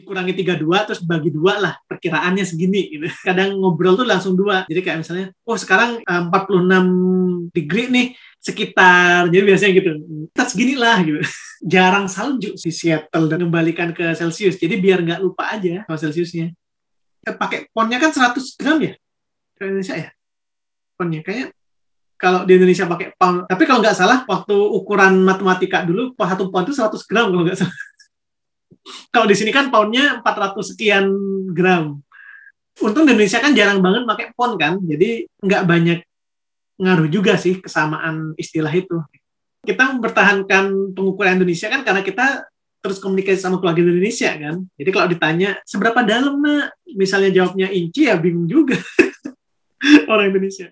dikurangi 32 terus bagi dua lah perkiraannya segini gitu. Kadang ngobrol tuh langsung dua. Jadi kayak misalnya, oh sekarang eh, puluh 46 degree nih sekitar jadi biasanya gitu. Ntar segini lah gitu. Jarang salju si Seattle dan kembalikan ke Celsius. Jadi biar nggak lupa aja kalau Celsiusnya. Pakai ponnya kan 100 gram ya? Ke Indonesia ya? Ponnya kayak kalau di Indonesia pakai pound. Tapi kalau nggak salah, waktu ukuran matematika dulu, satu pound itu 100 gram kalau nggak salah kalau di sini kan poundnya 400 sekian gram untung di Indonesia kan jarang banget pakai pound kan jadi nggak banyak ngaruh juga sih kesamaan istilah itu kita mempertahankan pengukuran Indonesia kan karena kita terus komunikasi sama keluarga Indonesia kan. Jadi kalau ditanya seberapa dalam nak, misalnya jawabnya inci ya bingung juga orang Indonesia.